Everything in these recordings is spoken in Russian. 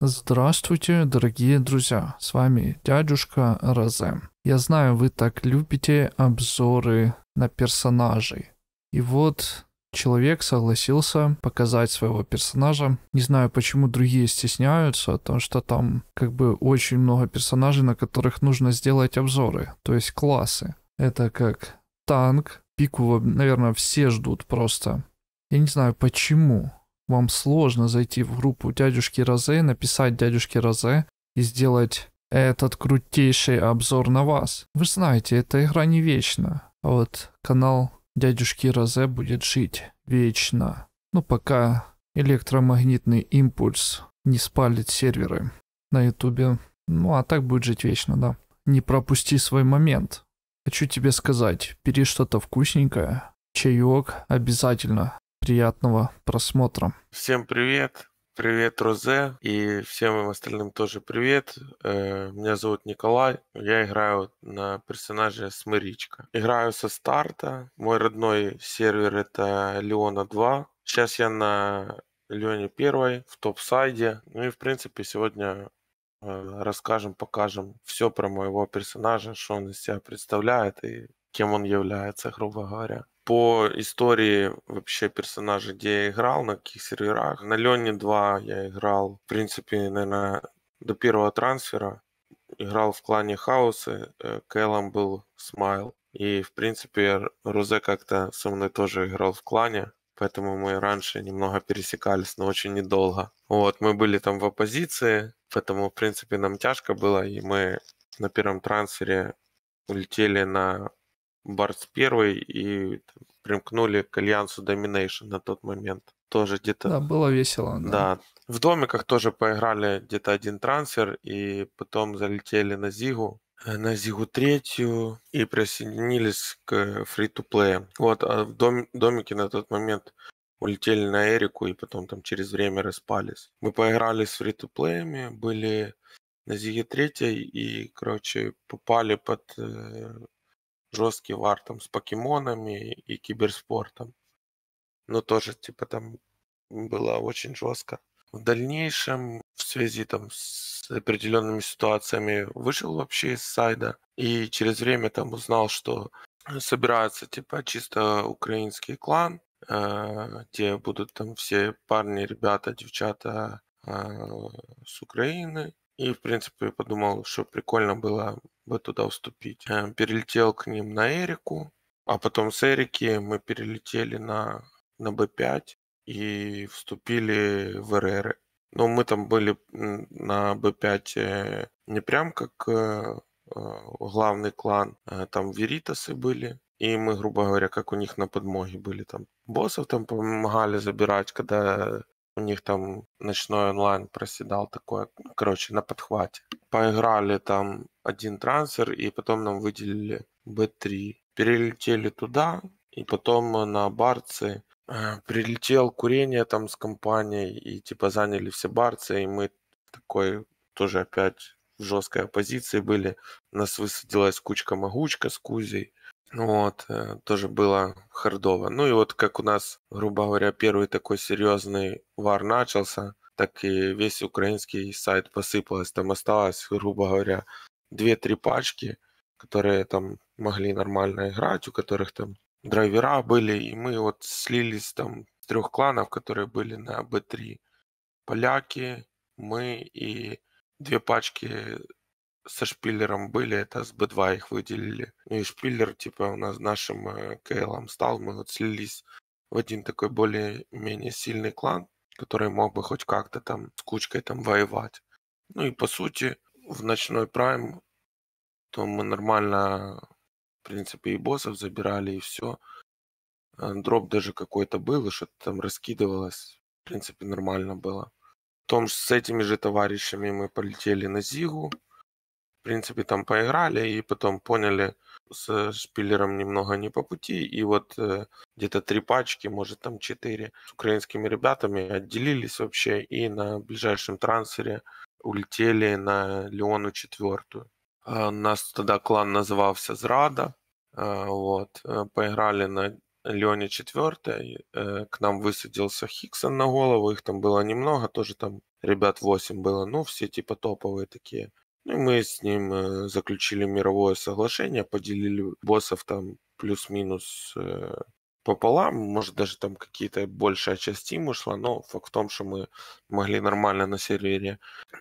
Здравствуйте, дорогие друзья! С вами дядюшка Розем. Я знаю, вы так любите обзоры на персонажей. И вот человек согласился показать своего персонажа. Не знаю, почему другие стесняются, потому что там как бы очень много персонажей, на которых нужно сделать обзоры, то есть классы. Это как танк, пику, наверное, все ждут просто. Я не знаю почему вам сложно зайти в группу дядюшки Розе, написать дядюшке Розе и сделать этот крутейший обзор на вас. Вы знаете, эта игра не вечна. А вот канал дядюшки Розе будет жить вечно. Ну, пока электромагнитный импульс не спалит серверы на ютубе. Ну, а так будет жить вечно, да. Не пропусти свой момент. Хочу тебе сказать, бери что-то вкусненькое, чаек обязательно приятного просмотра. Всем привет. Привет, Розе, и всем им остальным тоже привет. Э, меня зовут Николай, я играю на персонаже Смыричка. Играю со старта, мой родной сервер это Леона 2. Сейчас я на Леоне 1 в топ-сайде. Ну и в принципе сегодня э, расскажем, покажем все про моего персонажа, что он из себя представляет и кем он является, грубо говоря. По истории вообще персонажей, где я играл, на каких серверах. На Лене 2 я играл, в принципе, наверное, до первого трансфера. Играл в клане Хаосы, э, Кэллом был Смайл. И, в принципе, Рузе как-то со мной тоже играл в клане, поэтому мы раньше немного пересекались, но очень недолго. Вот, мы были там в оппозиции, поэтому, в принципе, нам тяжко было, и мы на первом трансфере улетели на Барс первый и примкнули к Альянсу Доминейшн на тот момент. Тоже где-то... Да, было весело. Да. да. В домиках тоже поиграли где-то один трансфер, и потом залетели на Зигу, э, на Зигу третью и присоединились к фри-то-плеям. Вот, а в дом, домике на тот момент улетели на Эрику и потом там через время распались. Мы поиграли с фри-то-плеями, были на Зиге третьей и, короче, попали под э, жесткий вар там с покемонами и киберспортом. Но тоже, типа, там было очень жестко. В дальнейшем, в связи там с определенными ситуациями, вышел вообще из сайда и через время там узнал, что собирается, типа, чисто украинский клан, э, где будут там все парни, ребята, девчата э, с Украины, и, в принципе, подумал, что прикольно было бы туда уступить. Э, перелетел к ним на Эрику, а потом с Эрики мы перелетели на, на B5 и вступили в РР. Но мы там были на B5 э, не прям как э, главный клан, а там веритасы были, и мы, грубо говоря, как у них на подмоге были там. Боссов там помогали забирать, когда у них там ночной онлайн проседал такое, короче, на подхвате. Поиграли там один трансфер, и потом нам выделили B3. Перелетели туда, и потом на Барцы э, прилетел курение там с компанией, и типа заняли все Барцы, и мы такой тоже опять в жесткой оппозиции были. Нас высадилась кучка-могучка с Кузей. Вот, э, тоже было хардово. Ну и вот как у нас, грубо говоря, первый такой серьезный вар начался, так и весь украинский сайт посыпался. Там осталось, грубо говоря, две-три пачки, которые там могли нормально играть, у которых там драйвера были, и мы вот слились там с трех кланов, которые были на B3. Поляки, мы и две пачки со шпиллером были, это с B2 их выделили и Шпиллер, типа, у нас нашим э, КЛом стал, мы вот слились в один такой более-менее сильный клан, который мог бы хоть как-то там с кучкой там воевать. Ну и по сути, в ночной прайм, то мы нормально, в принципе, и боссов забирали, и все. Э, дроп даже какой-то был, и что-то там раскидывалось. В принципе, нормально было. Потом с этими же товарищами мы полетели на Зигу. В принципе, там поиграли, и потом поняли, с шпиллером немного не по пути, и вот э, где-то три пачки, может там четыре, с украинскими ребятами отделились вообще и на ближайшем трансфере улетели на Леону четвертую. Э, нас тогда клан назывался «Зрада», а, вот, э, поиграли на Леоне четвертой, э, к нам высадился Хиксон на голову, их там было немного, тоже там ребят 8 было, ну, все типа топовые такие. Ну, мы с ним э, заключили мировое соглашение, поделили боссов там плюс-минус э, пополам, может даже там какие-то большая часть тим ушла, но факт в том, что мы могли нормально на сервере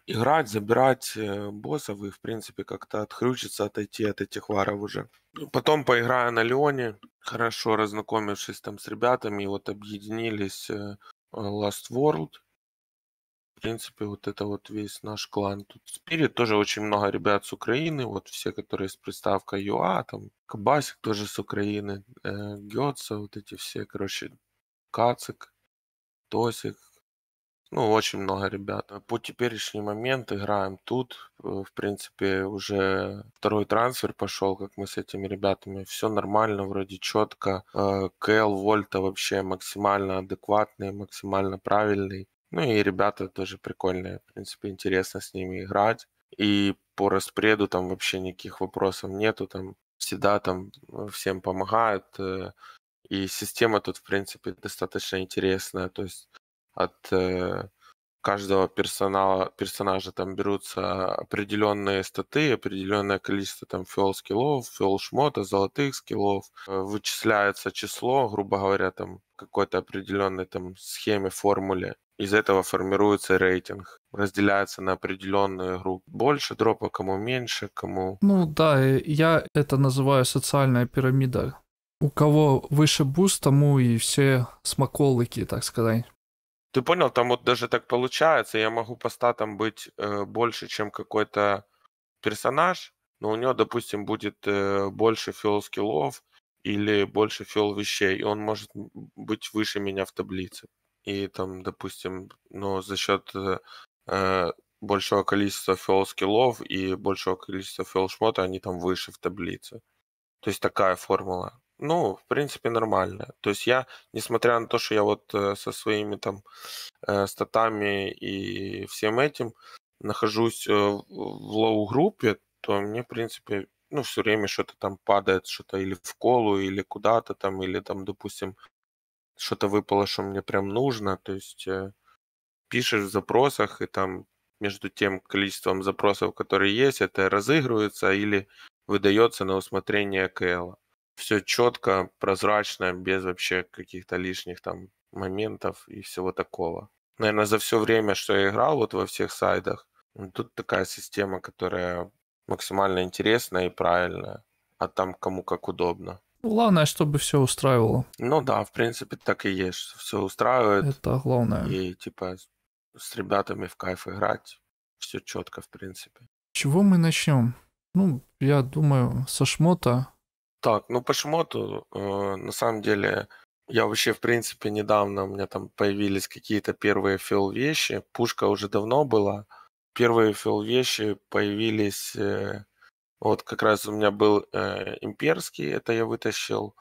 играть, забирать э, боссов и в принципе как-то отхрючиться, отойти от этих варов уже. Потом поиграя на Леоне, хорошо разнакомившись там с ребятами, вот объединились Last World, в принципе, вот это вот весь наш клан. Тут Спирит тоже очень много ребят с Украины, вот все, которые с приставкой ЮА, там Кабасик тоже с Украины, э, Гетца, вот эти все, короче, Кацик, Тосик, ну, очень много ребят. А по теперешний момент играем тут. Э, в принципе, уже второй трансфер пошел, как мы с этими ребятами. Все нормально, вроде четко. Э, Кэл Вольта вообще максимально адекватный, максимально правильный. Ну и ребята тоже прикольные, в принципе, интересно с ними играть. И по распреду там вообще никаких вопросов нету, там всегда там э, всем помогают. Э, и система тут, в принципе, достаточно интересная. То есть от э, каждого персонала, персонажа там берутся определенные статы, определенное количество там фиол скиллов, фиол шмота, золотых скиллов. Вычисляется число, грубо говоря, там какой-то определенной там схеме, формуле. Из этого формируется рейтинг. Разделяется на определенные группы. Больше дропа, кому меньше, кому... Ну да, э, я это называю социальная пирамида. У кого выше буст, тому и все смаколыки, так сказать. Ты понял, там вот даже так получается, я могу по статам быть э, больше, чем какой-то персонаж, но у него, допустим, будет э, больше фиол скиллов или больше фиол вещей, и он может быть выше меня в таблице и там, допустим, но за счет э, э большего количества фиол скиллов и большего количества фиол шмота они там выше в таблице. То есть такая формула. Ну, в принципе, нормально. То есть я, несмотря на то, что я вот э, со своими там э, статами и всем этим нахожусь э, в лоу-группе, то мне, в принципе, ну, все время что-то там падает, что-то или в колу, или куда-то там, или там, допустим, что-то выпало, что мне прям нужно. То есть э, пишешь в запросах, и там между тем количеством запросов, которые есть, это разыгрывается или выдается на усмотрение КЛ. Все четко, прозрачно, без вообще каких-то лишних там моментов и всего такого. Наверное, за все время, что я играл вот во всех сайдах, тут такая система, которая максимально интересная и правильная, а там кому как удобно. Ну, главное, чтобы все устраивало. Ну да, в принципе, так и есть, все устраивает. Это главное. И типа с ребятами в кайф играть. Все четко, в принципе. Чего мы начнем? Ну, я думаю, со шмота. Так, ну по шмоту, э, на самом деле, я вообще, в принципе, недавно у меня там появились какие-то первые фил вещи. Пушка уже давно была. Первые фил вещи появились э, вот как раз у меня был э, имперский, это я вытащил.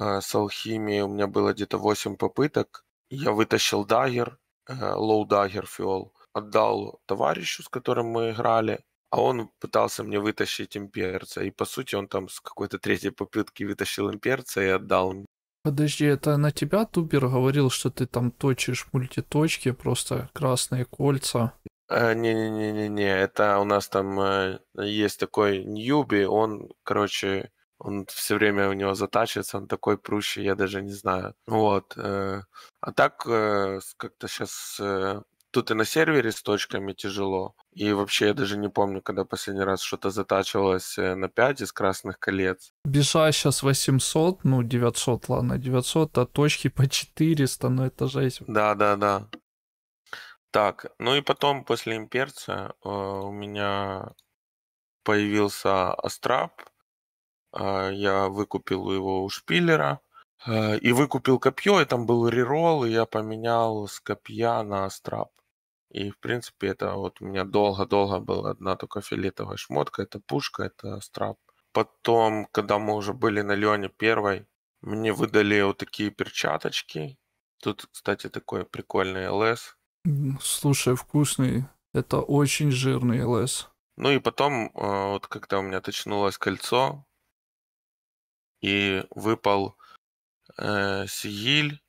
Э, с алхимией у меня было где-то 8 попыток. Я вытащил дагер, э, low dagger fuel. Отдал товарищу, с которым мы играли. А он пытался мне вытащить имперца. И по сути он там с какой-то третьей попытки вытащил имперца и отдал мне. Подожди, это на тебя Тубер говорил, что ты там точишь мультиточки, просто красные кольца? Э, не-не-не-не-не, это у нас там э, есть такой ньюби, он, короче, он все время у него затачивается, он такой прущий, я даже не знаю. Вот. Э, а так э, как-то сейчас э, тут и на сервере с точками тяжело. И вообще я даже не помню, когда последний раз что-то затачивалось э, на 5 из красных колец. Бежа сейчас 800, ну 900, ладно, 900, а точки по 400, ну это жесть. Да-да-да. Так, ну и потом после имперца э, у меня появился Астрап. Э, я выкупил его у шпиллера. Э, и выкупил копье, и там был реролл, и я поменял с копья на Астрап. И, в принципе, это вот у меня долго-долго была одна только фиолетовая шмотка. Это пушка, это Астрап. Потом, когда мы уже были на Леоне первой, мне выдали вот такие перчаточки. Тут, кстати, такой прикольный ЛС Слушай, вкусный. Это очень жирный ЛС. Ну и потом, э, вот когда у меня точнулось кольцо, и выпал э, Сигиль,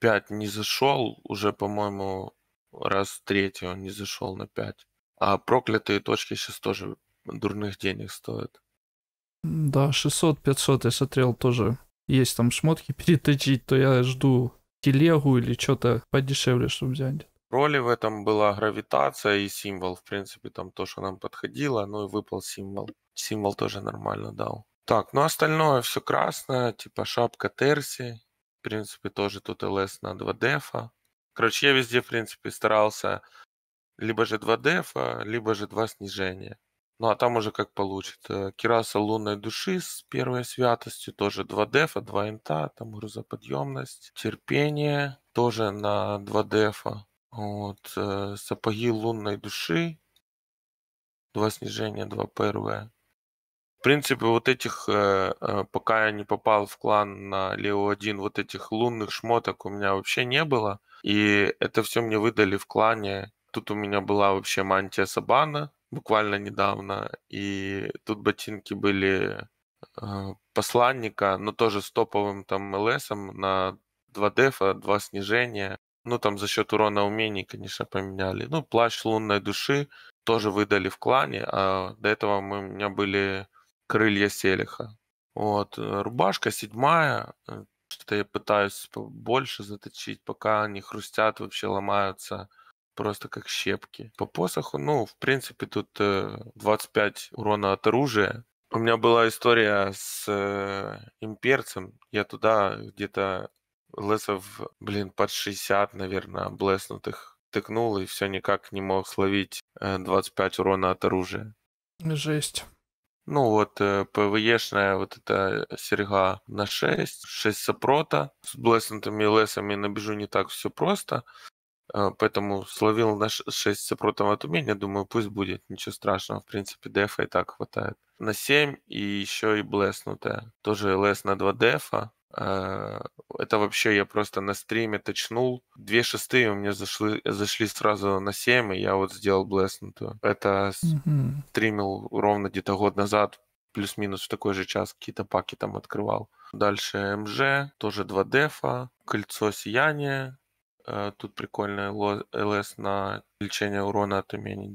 5 не зашел, уже, по-моему, раз третий он не зашел на 5. А проклятые точки сейчас тоже дурных денег стоят. Да, 600-500 я смотрел тоже. Есть там шмотки переточить, то я жду телегу или что-то подешевле, чтобы взять роли в этом была гравитация и символ. В принципе, там то, что нам подходило, ну и выпал символ. Символ тоже нормально дал. Так, ну остальное все красное, типа шапка Терси. В принципе, тоже тут ЛС на 2 дефа. Короче, я везде, в принципе, старался либо же 2 дефа, либо же 2 снижения. Ну, а там уже как получит. Кираса лунной души с первой святостью, тоже 2 дефа, 2 инта, там грузоподъемность, терпение, тоже на 2 дефа. Вот, э, сапоги лунной души. Два снижения, два первые. В принципе, вот этих, э, э, пока я не попал в клан на Лео-1, вот этих лунных шмоток у меня вообще не было. И это все мне выдали в клане. Тут у меня была вообще мантия Сабана буквально недавно. И тут ботинки были посланника, но тоже с топовым там ЛСом на 2 дефа, 2 снижения. Ну, там за счет урона умений, конечно, поменяли. Ну, плащ лунной души тоже выдали в клане, а до этого мы, у меня были крылья селиха. Вот, э, рубашка седьмая, э, что-то я пытаюсь больше заточить, пока они хрустят, вообще ломаются просто как щепки. По посоху, ну, в принципе, тут 25 э, урона от оружия. У меня была история с имперцем. Я туда где-то Лесов, блин, под 60, наверное, блеснутых тыкнул и все никак не мог словить 25 э, урона от оружия. Жесть. Ну вот, э, ПВЕшная вот эта серьга на 6, 6 сопрота. С блеснутыми лесами набежу не так все просто. Э, поэтому словил на 6 сопротом от умения, думаю, пусть будет, ничего страшного, в принципе, дефа и так хватает. На 7 и еще и блеснутая. Тоже лес на 2 дефа, Э, это вообще я просто на стриме точнул. Две шестые у меня зашли, зашли сразу на семь, и я вот сделал блеснутую. Это mm-hmm. стримил ровно где-то год назад, плюс-минус в такой же час какие-то паки там открывал. Дальше МЖ, тоже 2 дефа, кольцо сияния, э, Тут прикольно, ЛС на увеличение урона от имени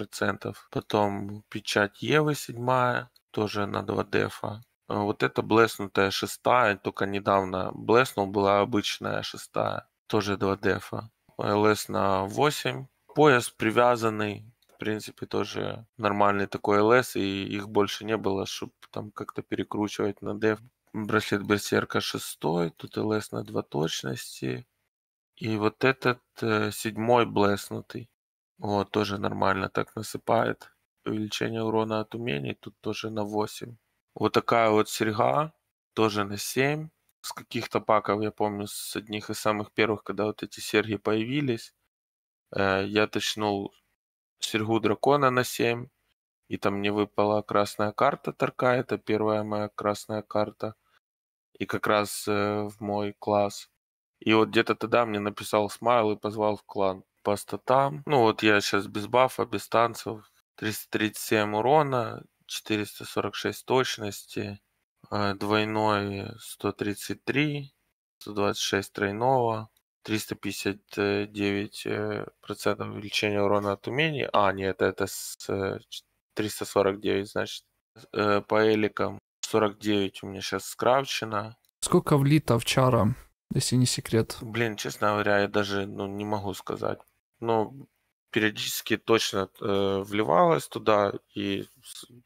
10%. Потом печать Евы 7, тоже на 2 дефа. Э, вот это блеснутая шестая, только недавно блеснул, была обычная шестая, тоже 2 дефа. ЛС на 8. Пояс привязанный, в принципе, тоже нормальный такой ЛС, и их больше не было, чтобы там как-то перекручивать на деф. Браслет Берсерка 6, тут ЛС на 2 точности. И вот этот э, седьмой блеснутый. Вот, тоже нормально так насыпает. Увеличение урона от умений тут тоже на 8. Вот такая вот серьга, тоже на 7. С каких-то паков, я помню, с одних из самых первых, когда вот эти серьги появились, э, я точнул серьгу дракона на 7. И там мне выпала красная карта Тарка, это первая моя красная карта. И как раз э, в мой класс. И вот где-то тогда мне написал Смайл и позвал в клан по статам. Ну вот я сейчас без бафа, без танцев. 337 урона, 446 точности, э, двойной 133, 126 тройного, 359% э, увеличения урона от умений. А, нет, это с 349, э, значит, по эликам. 49 у меня сейчас скрафчено. Сколько влито в чара, если не секрет? Блин, честно говоря, я даже ну, не могу сказать. но периодически точно э, вливалось туда, и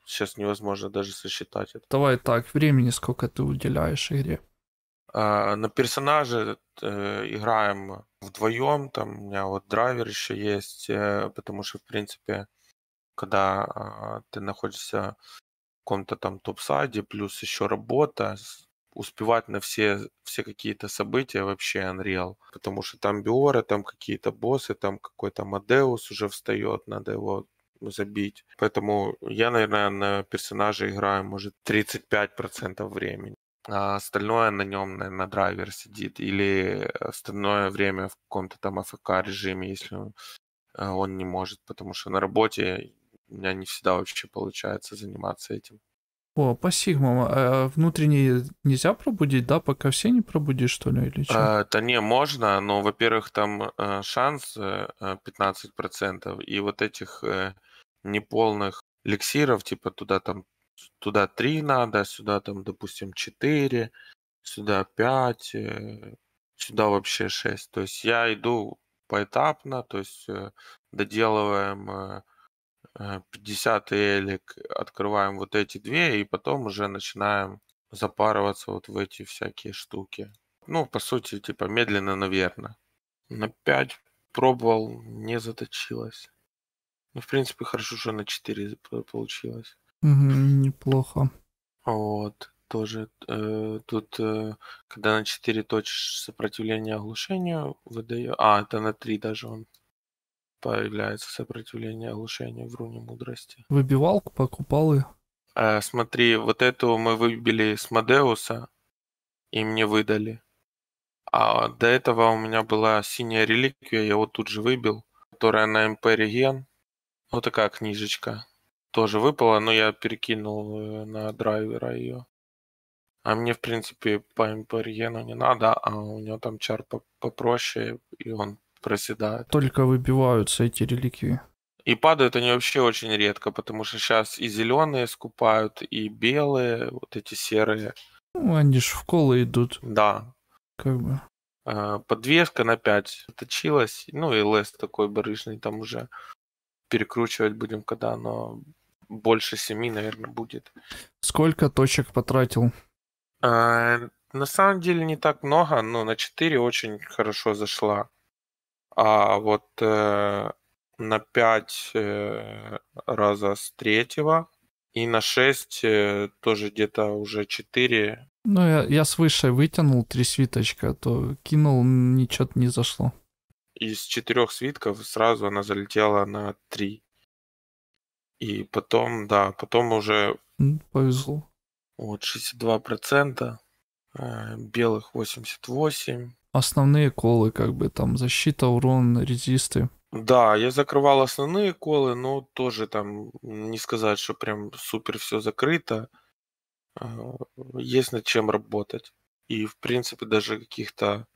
сейчас невозможно даже сосчитать это. Давай так, времени сколько ты уделяешь игре? Э, на персонаже э, играем вдвоем, там у меня вот драйвер еще есть, э, потому что, в принципе, когда э, ты находишься в каком-то там топ-сайде, плюс еще работа, успевать на все, все какие-то события вообще Unreal, потому что там биоры, там какие-то боссы, там какой-то Мадеус уже встает, надо его забить. Поэтому я, наверное, на персонаже играю, может, 35% времени. А остальное на нем, наверное, драйвер сидит. Или остальное время в каком-то там АФК режиме, если э, он не может, потому что на работе у меня не всегда вообще получается заниматься этим. О, по сигмам. А, а внутренние нельзя пробудить, да, пока все не пробудишь, что ли, или что? А, да не, можно, но, во-первых, там э, шанс 15%, э, э, и вот этих неполных эликсиров, типа туда там туда 3 надо, сюда там, допустим, 4, сюда 5, сюда вообще 6. То есть я иду поэтапно, то есть доделываем 50 э, элик, открываем вот эти две, и потом уже начинаем запарываться вот в эти всякие штуки. Ну, по сути, типа медленно, наверное. На 5 пробовал, не заточилось. Ну, в принципе, хорошо, что на 4 получилось. Неплохо. Вот, тоже. Э, тут, э, когда на 4 точишь сопротивление оглушению, выдаю... А, это на 3 даже он появляется сопротивление оглушению в руне мудрости. Выбивалку покупал и... Э, смотри, вот эту мы выбили с Модеуса и мне выдали. А до этого у меня была синяя реликвия, я его тут же выбил, которая на МП Реген. Вот ну, такая книжечка. Тоже выпала, но я перекинул э, на драйвера ее. А мне, в принципе, по МП регену не надо, а у него там чар попроще, и он проседают. Только выбиваются эти реликвии. И падают они вообще очень редко, потому что сейчас и зеленые скупают, и белые, вот эти серые. Ну, они же в колы идут. Да. Как бы. Э, подвеска на 5 точилась, ну и лес такой барышный там уже перекручивать будем, когда оно больше 7, наверное, будет. Сколько точек потратил? А, на самом деле не так много, но на 4 очень хорошо зашла. А вот э, на 5 э, раза с третьего и на 6 э, тоже где-то уже 4. Ну, я, я свыше вытянул три свиточка, а то кинул, ничего не зашло. Из четырех свитков сразу она залетела на 3. И потом, да, потом уже... Повезло. Вот, 62%, э, белых 88%, основные колы, как бы там защита, урон, резисты. Да, я закрывал основные колы, но тоже там не сказать, что прям супер все закрыто. А, есть над чем работать. И, в принципе, даже каких-то...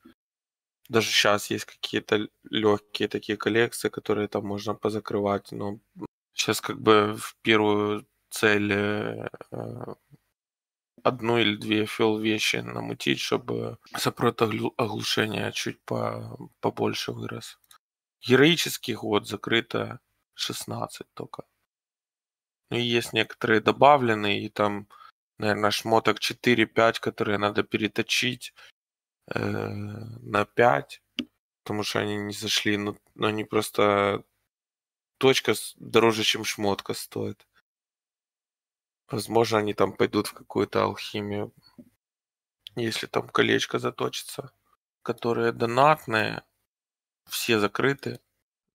Даже сейчас есть какие-то легкие такие коллекции, которые там можно позакрывать, но сейчас как бы в первую цель э, одну или две фил вещи намутить, чтобы сопрот оглушения чуть по, побольше вырос. Героический год закрыто 16 только. Ну и есть некоторые добавленные, и там, наверное, шмоток 4-5, которые надо переточить э, на 5, потому что они не зашли, но, но они просто точка дороже, чем шмотка стоит. Возможно, они там пойдут в какую-то алхимию. Если там колечко заточится, которые донатные, все закрыты.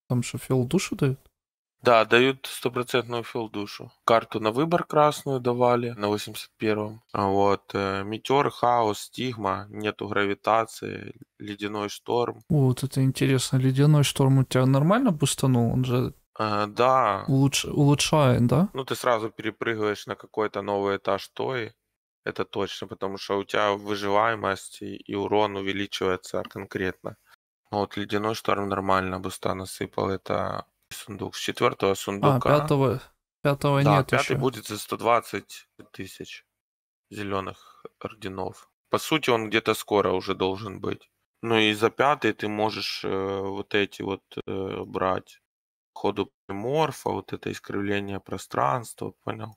Там что, фил душу дают? Да, дают стопроцентную фил душу. Карту на выбор красную давали на 81-м. Вот. Э, Метеор, хаос, стигма, нету гравитации, ледяной шторм. Вот это интересно. Ледяной шторм у тебя нормально бустанул? Он же да. Улуч... Улучшает, да? Ну, ты сразу перепрыгиваешь на какой-то новый этаж тои. Это точно, потому что у тебя выживаемость и, урон увеличивается конкретно. Но а вот ледяной шторм нормально буста насыпал. Это сундук. С четвертого а, сундука... А, пятого, пятого да, нет пятый еще. будет за 120 тысяч зеленых орденов. По сути, он где-то скоро уже должен быть. Ну и за пятый ты можешь э, вот эти вот э, брать ходу морфа вот это искривление пространства, понял?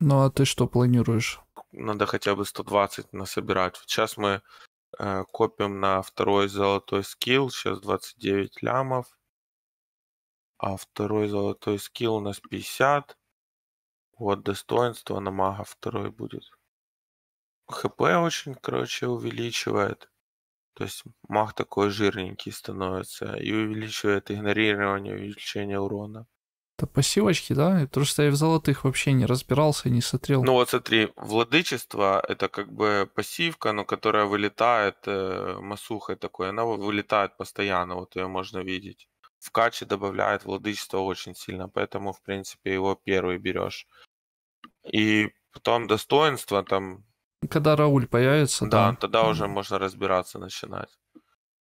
Ну а ты что планируешь? Надо хотя бы 120 насобирать. Вот сейчас мы э, копим на второй золотой скилл, сейчас 29 лямов. А второй золотой скилл у нас 50. Вот достоинство на мага второй будет. ХП очень, короче, увеличивает. То есть маг такой жирненький становится и увеличивает игнорирование, увеличение урона. Это пассивочки, да? Потому что я в золотых вообще не разбирался и не смотрел. Ну вот смотри, владычество — это как бы пассивка, но которая вылетает э, масухой такой. Она вылетает постоянно, вот ее можно видеть. В каче добавляет владычество очень сильно, поэтому, в принципе, его первый берешь. И потом достоинство, там, когда Рауль появится. Да, там... тогда уже можно разбираться, начинать.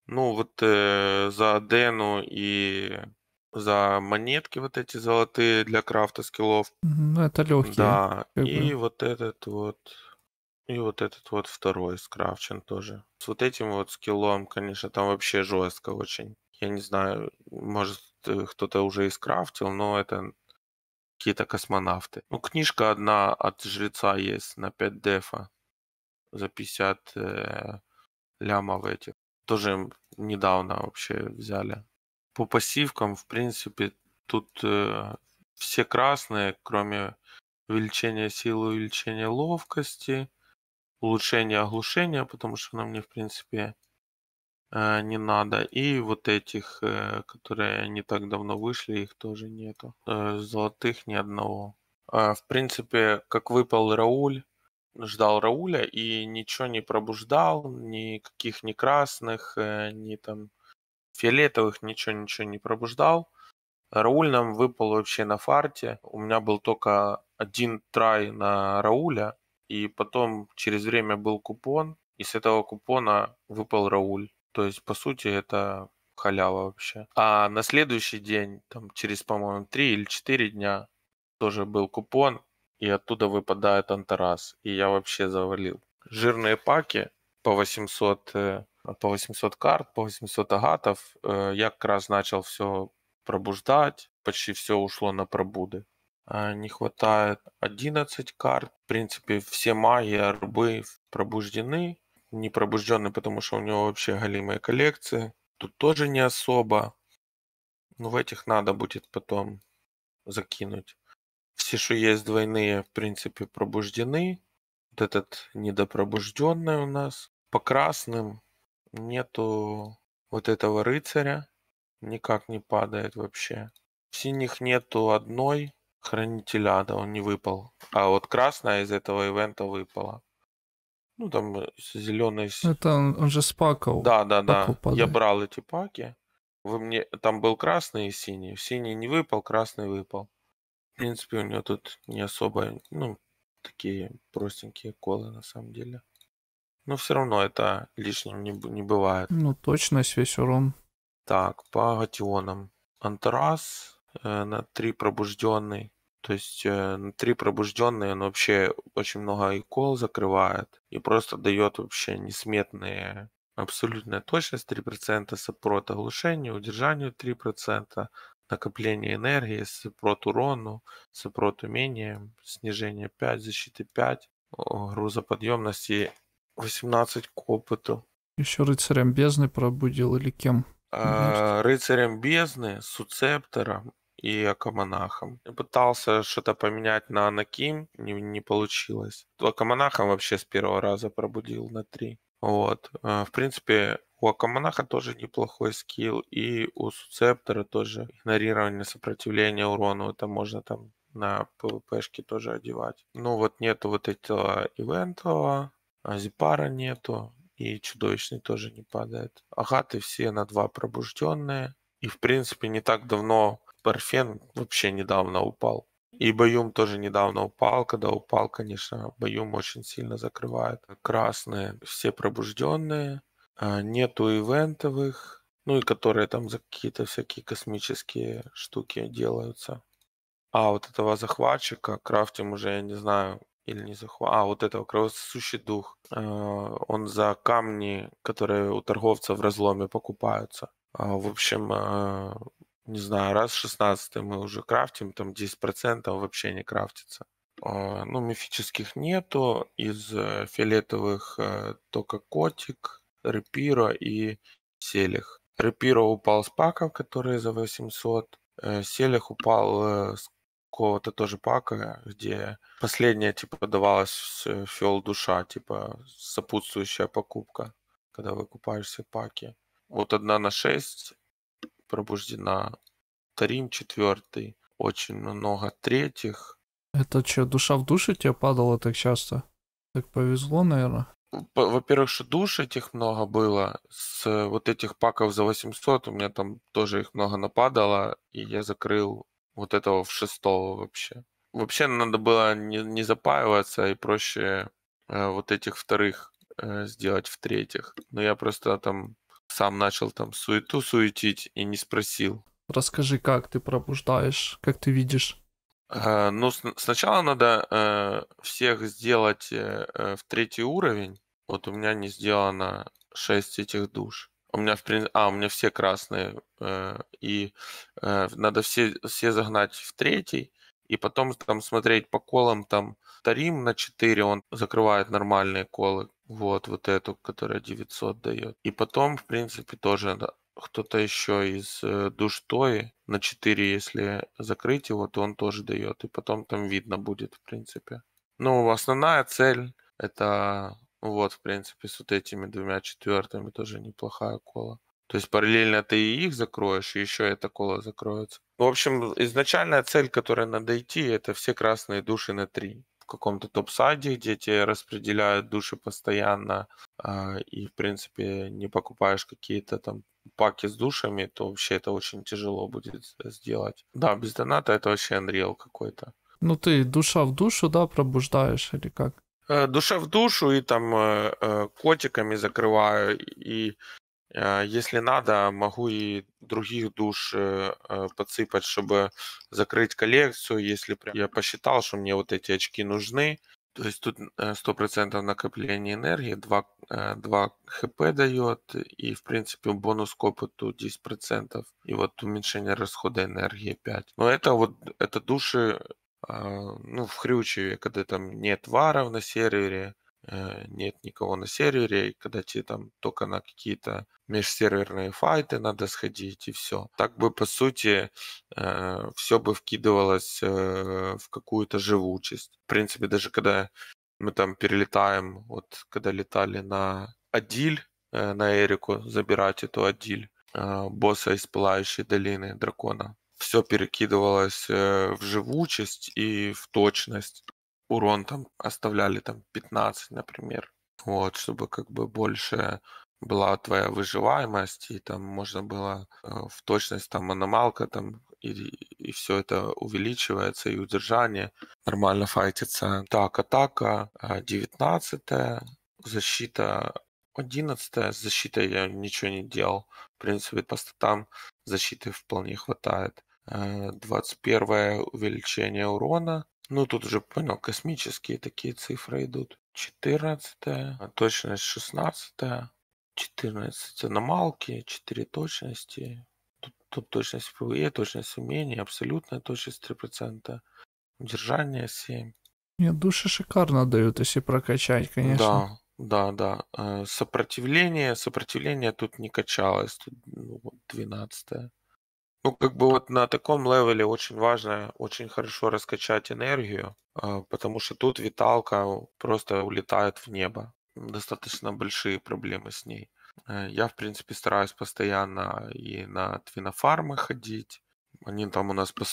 Ну, вот э, за Дену и за монетки вот эти золотые для крафта скиллов. Ну, это легкие. Да, и бы. вот этот вот... И вот этот вот второй скрафчен тоже. С вот этим вот скиллом, конечно, там вообще жестко очень. Я не знаю, может э, кто-то уже и скрафтил, но это какие-то космонавты. Ну, книжка одна от жреца есть на 5 дефа за 50 э, лямов этих. Тоже недавно вообще взяли. По пассивкам, в принципе, тут э, все красные, кроме увеличения силы, увеличения ловкости, улучшения оглушения, потому что нам не, в принципе, э, не надо. И вот этих, э, которые не так давно вышли, их тоже нету. Э, золотых ни одного. А, в принципе, как выпал Рауль, ждал Рауля и ничего не пробуждал, никаких ни красных, э, ни там фиолетовых, ничего, ничего не пробуждал. Рауль нам выпал вообще на фарте. У меня был только один трай на Рауля, и потом через время был купон, и с этого купона выпал Рауль. То есть, по сути, это халява вообще. А на следующий день, там через, по-моему, 3 или 4 дня тоже был купон, и оттуда выпадает Антарас, и я вообще завалил. Жирные паки по 800, э, по 800 карт, по 800 агатов, э, я как раз начал все пробуждать, почти все ушло на пробуды. А, не хватает 11 карт. В принципе, все маги, арбы пробуждены. Не пробужденный, потому что у него вообще галимая коллекции. Тут тоже не особо. Но в этих надо будет потом закинуть все, что есть двойные, в принципе, пробуждены. Вот этот недопробужденный у нас. По красным нету вот этого рыцаря. Никак не падает вообще. В синих нету одной хранителя, да, он не выпал. А вот красная из этого ивента выпала. Ну, там э, зеленый... Это он, он же спакал. Да, да, да. Падает. Я брал эти паки. Вы мне... Там был красный и синий. Синий не выпал, красный выпал. В принципе, у него тут не особо, ну, такие простенькие колы на самом деле. Но все равно это лишним не, не бывает. Ну, точность, весь урон. Так, по гатионам. Антарас э, на 3 пробужденный. То есть э, на 3 пробужденные, он вообще очень много и кол закрывает. И просто дает вообще несметные абсолютная точность 3%, сопрот оглушению, удержанию 3%, накопление энергии, спрот урону, спрот умения, снижение 5, защиты 5, грузоподъемности 18 к опыту. Еще рыцарем бездны пробудил или кем? А, рыцарем бездны, суцептором и акомонахом. Я пытался что-то поменять на анаким, не, не получилось. Акомонахом вообще с первого раза пробудил на три. Вот. Э, в принципе, у Акамонаха тоже неплохой скилл, и у Суцептора тоже игнорирование сопротивления урону, это можно там на PvP-шке тоже одевать. Ну вот нету вот этого ивентового, Азипара нету, и чудовищный тоже не падает. Агаты все на два пробужденные, и в принципе не так давно Парфен вообще недавно упал. И Баюм тоже недавно упал. Когда упал, конечно, Баюм очень сильно закрывает. Красные все пробужденные. А, нету ивентовых, ну и которые там за какие-то всякие космические штуки делаются. А вот этого захватчика крафтим уже, я не знаю, или не захват. А, вот этого кровососущий дух. А, он за камни, которые у торговца в разломе покупаются. А, в общем, не знаю, раз 16 мы уже крафтим, там 10% вообще не крафтится. Ну, мифических нету. Из э, фиолетовых э, только котик. Репиро и Селих. Репиро упал с паков, которые за 800. Э, Селих упал э, с какого-то тоже пака, где последняя, типа, давалась э, фиол душа, типа, сопутствующая покупка, когда выкупаешь все паки. Вот одна на 6 пробуждена. Тарим четвертый. Очень много третьих. Это что, душа в душе тебе падала так часто? Так повезло, наверное во-первых, что душ этих много было, с вот этих паков за 800, у меня там тоже их много нападало, и я закрыл вот этого в шестого вообще. Вообще надо было не, не запаиваться и проще э, вот этих вторых э, сделать в третьих. Но я просто там сам начал там суету суетить и не спросил. Расскажи, как ты пробуждаешь, как ты видишь Э, ну, сначала надо э, всех сделать э, в третий уровень. Вот у меня не сделано 6 этих душ. У меня, в принципе, а, у меня все красные. И надо все, все загнать в третий. И потом там смотреть по колам, там Тарим на 4, он закрывает нормальные колы. Вот, вот эту, которая 900 дает. И потом, в принципе, тоже кто-то еще из душ Душтои на 4, если закрыть его, то он тоже дает. И потом там видно будет, в принципе. Ну, основная цель это вот, в принципе, с вот этими двумя четвертыми тоже неплохая кола. То есть параллельно ты и их закроешь, и еще эта кола закроется. Ну, в общем, изначальная цель, которая надо идти, это все красные души на 3 в каком-то топ-сайде, где тебе распределяют души постоянно, а, и, в принципе, не покупаешь какие-то там паки с душами, то вообще это очень тяжело будет сделать. Да, без доната это вообще Unreal какой-то. Ну ты душа в душу, да, пробуждаешь или как? Э, душа в душу и там э, э котиками закрываю. И э, если надо, могу и других душ э, э, подсыпать, чтобы закрыть коллекцию. Если прям я посчитал, что мне вот эти очки нужны, то есть тут э, сто процентов накопление энергии, 2, 2 э, хп дает, и в принципе бонус к опыту 10%, и вот уменьшение расхода энергии 5. Но это вот, это души а, ну, в Хрючеве, когда там нет варов на сервере, Э, нет никого на сервере, и когда тебе там только на какие-то межсерверные файты надо сходить, и все. Так бы, по сути, э, все бы вкидывалось э, в какую-то живучесть. В принципе, даже когда мы там перелетаем, вот когда летали на Адиль, на Эрику забирать эту Адиль, босса из Пылающей долины дракона, все перекидывалось в живучесть и в точность урон там оставляли там 15, например. Вот, чтобы как бы больше была твоя выживаемость, и там можно было э, в точность там аномалка там и, и все это увеличивается, и удержание нормально файтится. Так, атака 19 а, защита 11 защита я ничего не делал. В принципе, по статам защиты вполне хватает. 21 э, увеличение урона, ну, тут уже понял, космические такие цифры идут. 14, а точность 16, 14 аномалки, 4 точности. Тут, тут точность ПВЕ, точность умений, абсолютная точность 3%, удержание 7. Нет, души шикарно дают, если прокачать, конечно. Да, да, да. Э, сопротивление, сопротивление тут не качалось, тут ну, 12. Ну, как бы вот на таком левеле очень важно очень хорошо раскачать энергию, а, потому что тут виталка просто улетает в небо. Достаточно большие проблемы с ней. Э, я, в принципе, стараюсь постоянно и на твинофармы ходить. Они там у нас по,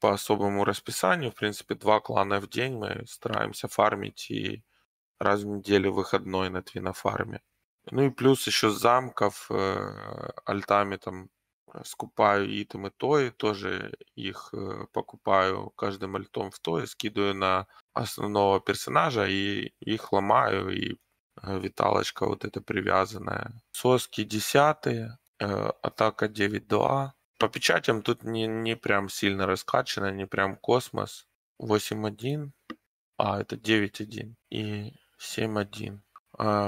по особому расписанию, в принципе, два клана в день мы стараемся фармить и раз в неделю выходной на твинофарме. Ну и плюс еще замков э, альтами там Э, скупаю и там, и то, и тоже их э, покупаю каждым альтом в то, и скидываю на основного персонажа, и их ломаю, и э, виталочка вот эта привязанная. Соски 10, атака 9-2. По печатям тут не, не прям сильно раскачано, не прям космос. 8-1, а это 9-1 и 7-1.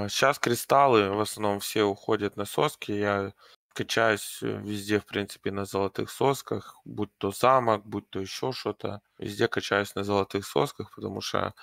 Сейчас а, кристаллы в основном все уходят на соски. Я качаюсь э, везде, в принципе, на золотых сосках, будь то замок, будь то еще что-то. Везде качаюсь на золотых сосках, потому что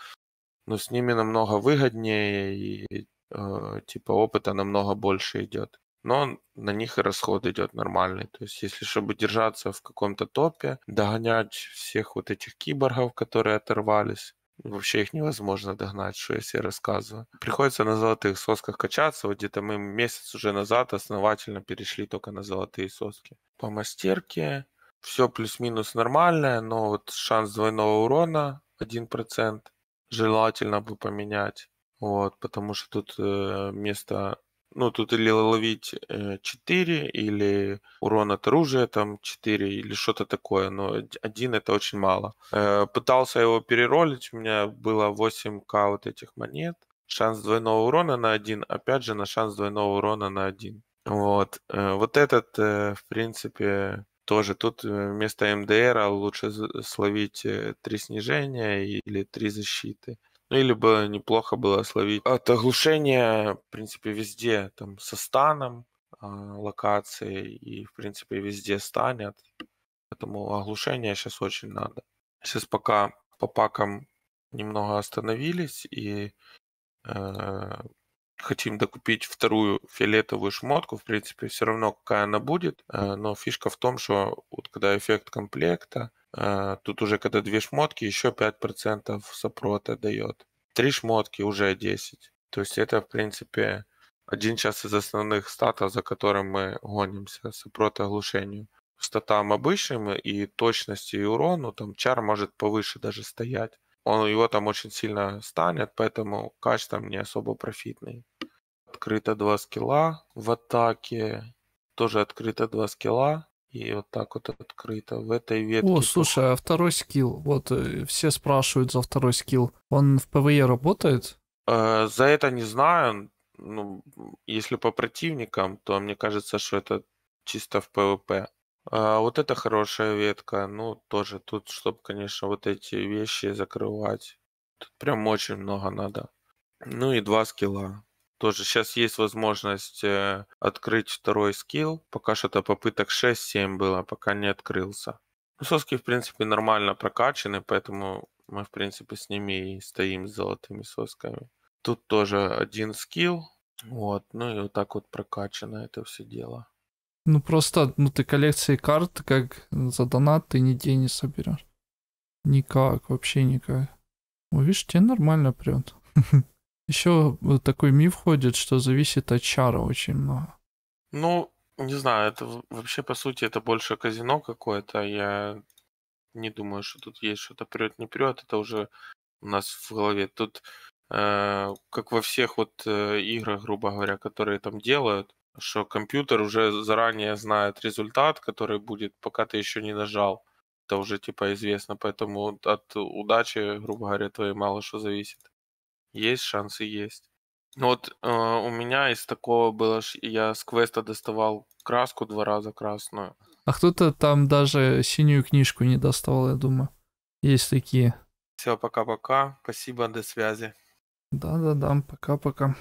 ну, с ними намного выгоднее и э, типа опыта намного больше идет. Но на них и расход идет нормальный. То есть, если чтобы держаться в каком-то топе, догонять всех вот этих киборгов, которые оторвались, вообще их невозможно догнать, что я себе рассказываю. Приходится на золотых сосках качаться, вот где-то мы месяц уже назад основательно перешли только на золотые соски. По мастерке все плюс-минус нормальное, но вот шанс двойного урона 1%. Желательно бы поменять. Вот, потому что тут э, вместо ну, тут или ловить 4, э, или урон от оружия там 4, или что-то такое, но один это очень мало. Э, пытался его переролить, у меня было 8к вот этих монет, шанс двойного урона на 1, опять же на шанс двойного урона на 1. Вот, э, вот этот, в принципе, тоже тут вместо МДР лучше словить три снижения или три защиты. Или бы неплохо было словить. От оглушения, в принципе, везде, там, со станом э, локации и, в принципе, везде станет. Поэтому оглушение сейчас очень надо. Сейчас пока по пакам немного остановились и э, хотим докупить вторую фиолетовую шмотку. В принципе, все равно какая она будет. Э, но фишка в том, что вот когда эффект комплекта, а, тут уже когда две шмотки, еще 5% сопрота дает. Три шмотки уже 10. То есть это, в принципе, один час из основных статов, за которым мы гонимся, сопрота оглушению. Статам обычным и точности и урону, там чар может повыше даже стоять. Он его там очень сильно станет, поэтому качество там не особо профитный. Открыто два скилла в атаке. Тоже открыто два скилла. И вот так вот открыто в этой ветке. О, слушай, а второй скилл, вот э, все спрашивают за второй скилл, он в ПВЕ e работает? Э, за это не знаю, ну, если по противникам, то мне кажется, что это чисто в ПВП. А вот это хорошая ветка, ну тоже тут, чтобы, конечно, вот эти вещи закрывать. Тут прям очень много надо. Ну и два скилла. Тоже сейчас есть возможность э, открыть второй скилл. Пока что-то попыток 6-7 было, пока не открылся. Ну, соски, в принципе, нормально прокачаны, поэтому мы, в принципе, с ними и стоим с золотыми сосками. Тут тоже один скилл. Вот, ну и вот так вот прокачано это все дело. Ну просто, ну ты коллекции карт, как за донат ты нигде не соберешь. Никак, вообще никак. О, ну, видишь, тебе нормально прет. Еще такой миф ходит, что зависит от чара очень много. Ну, не знаю, это вообще по сути это больше казино какое-то. Я не думаю, что тут есть что-то прет, не прет. Это уже у нас в голове. Тут э, как во всех вот э, играх, грубо говоря, которые там делают, что компьютер уже заранее знает результат, который будет, пока ты еще не нажал. Это уже типа известно, поэтому от удачи, грубо говоря, твоей мало что зависит есть шансы есть. Ну вот э, у меня из такого было, я с квеста доставал краску два раза красную. А кто-то там даже синюю книжку не доставал, я думаю. Есть такие. Все, пока-пока. Спасибо, до связи. Да-да-да, пока-пока.